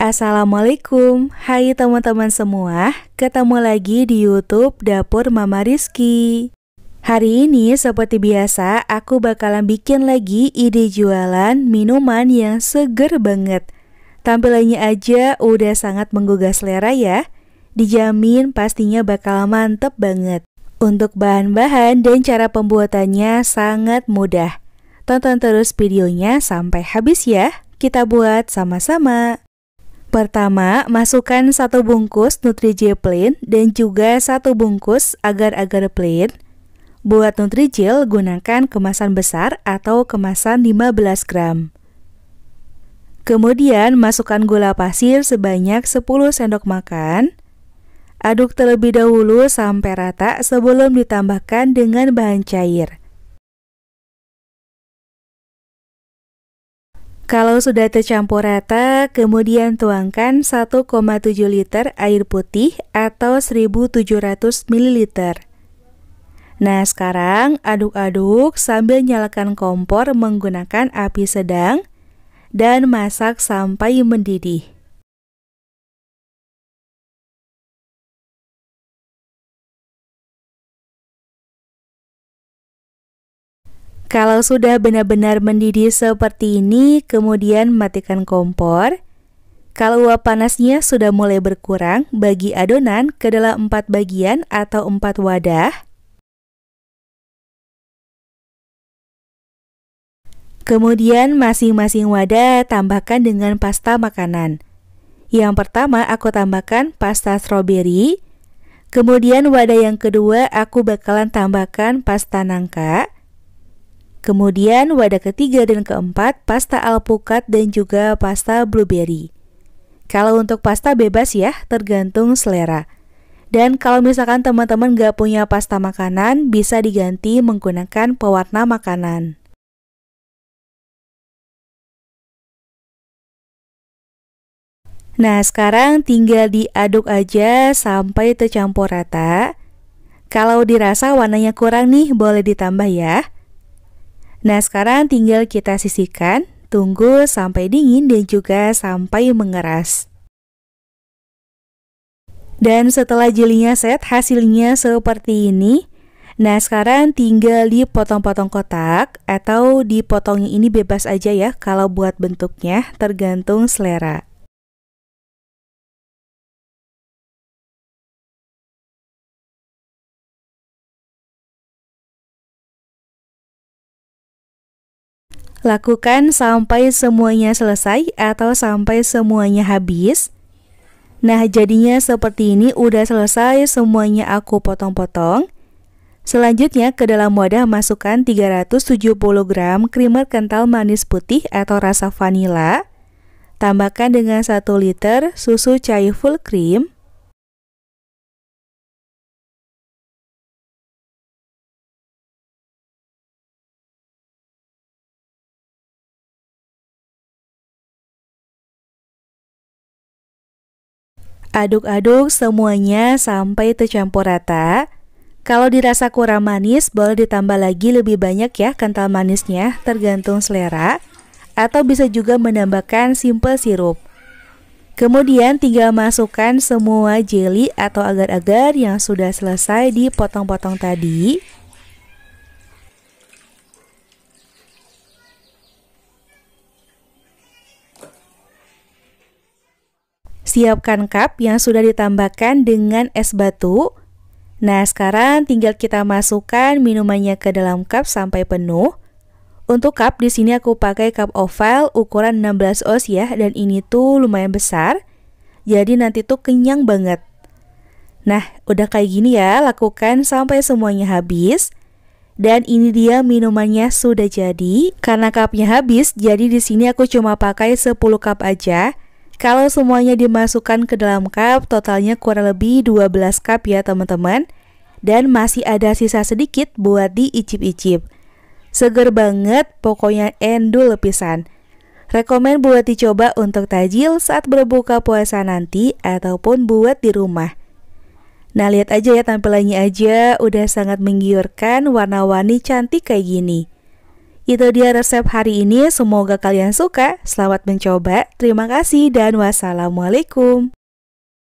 Assalamualaikum, hai teman-teman semua, ketemu lagi di YouTube Dapur Mama Rizky. Hari ini, seperti biasa, aku bakalan bikin lagi ide jualan minuman yang seger banget. Tampilannya aja udah sangat menggugah selera, ya. Dijamin pastinya bakal mantep banget. Untuk bahan-bahan dan cara pembuatannya sangat mudah. Tonton terus videonya sampai habis, ya. Kita buat sama-sama. Pertama, masukkan satu bungkus Nutrijel plain dan juga satu bungkus agar-agar plain. Buat Nutrijil, gunakan kemasan besar atau kemasan 15 gram. Kemudian, masukkan gula pasir sebanyak 10 sendok makan. Aduk terlebih dahulu sampai rata sebelum ditambahkan dengan bahan cair. Kalau sudah tercampur rata, kemudian tuangkan 1,7 liter air putih atau 1700 ml. Nah, sekarang aduk-aduk sambil nyalakan kompor menggunakan api sedang dan masak sampai mendidih. Kalau sudah benar-benar mendidih seperti ini, kemudian matikan kompor. Kalau uap panasnya sudah mulai berkurang, bagi adonan ke dalam 4 bagian atau 4 wadah. Kemudian masing-masing wadah tambahkan dengan pasta makanan. Yang pertama aku tambahkan pasta stroberi. Kemudian wadah yang kedua aku bakalan tambahkan pasta nangka. Kemudian wadah ketiga dan keempat pasta alpukat dan juga pasta blueberry. Kalau untuk pasta bebas ya, tergantung selera. Dan kalau misalkan teman-teman gak punya pasta makanan, bisa diganti menggunakan pewarna makanan. Nah, sekarang tinggal diaduk aja sampai tercampur rata. Kalau dirasa warnanya kurang nih, boleh ditambah ya. Nah, sekarang tinggal kita sisihkan, tunggu sampai dingin dan juga sampai mengeras. Dan setelah jelinya set, hasilnya seperti ini. Nah, sekarang tinggal dipotong-potong kotak atau dipotongnya ini bebas aja ya kalau buat bentuknya, tergantung selera. Lakukan sampai semuanya selesai atau sampai semuanya habis. Nah, jadinya seperti ini udah selesai semuanya aku potong-potong. Selanjutnya ke dalam wadah masukkan 370 gram krimer kental manis putih atau rasa vanila. Tambahkan dengan 1 liter susu cair full cream. Aduk-aduk semuanya sampai tercampur rata. Kalau dirasa kurang manis, boleh ditambah lagi lebih banyak ya kental manisnya, tergantung selera. Atau bisa juga menambahkan simple sirup. Kemudian tinggal masukkan semua jelly atau agar-agar yang sudah selesai dipotong-potong tadi. Siapkan cup yang sudah ditambahkan dengan es batu. Nah, sekarang tinggal kita masukkan minumannya ke dalam cup sampai penuh. Untuk cup di sini aku pakai cup oval ukuran 16 oz ya dan ini tuh lumayan besar. Jadi nanti tuh kenyang banget. Nah, udah kayak gini ya, lakukan sampai semuanya habis. Dan ini dia minumannya sudah jadi. Karena cupnya habis, jadi di sini aku cuma pakai 10 cup aja. Kalau semuanya dimasukkan ke dalam cup, totalnya kurang lebih 12 cup ya teman-teman. Dan masih ada sisa sedikit buat diicip-icip. Seger banget, pokoknya endul lepisan. Rekomen buat dicoba untuk tajil saat berbuka puasa nanti ataupun buat di rumah. Nah lihat aja ya tampilannya aja udah sangat menggiurkan warna-warni cantik kayak gini. Itu dia resep hari ini, semoga kalian suka. Selamat mencoba, terima kasih dan wassalamualaikum.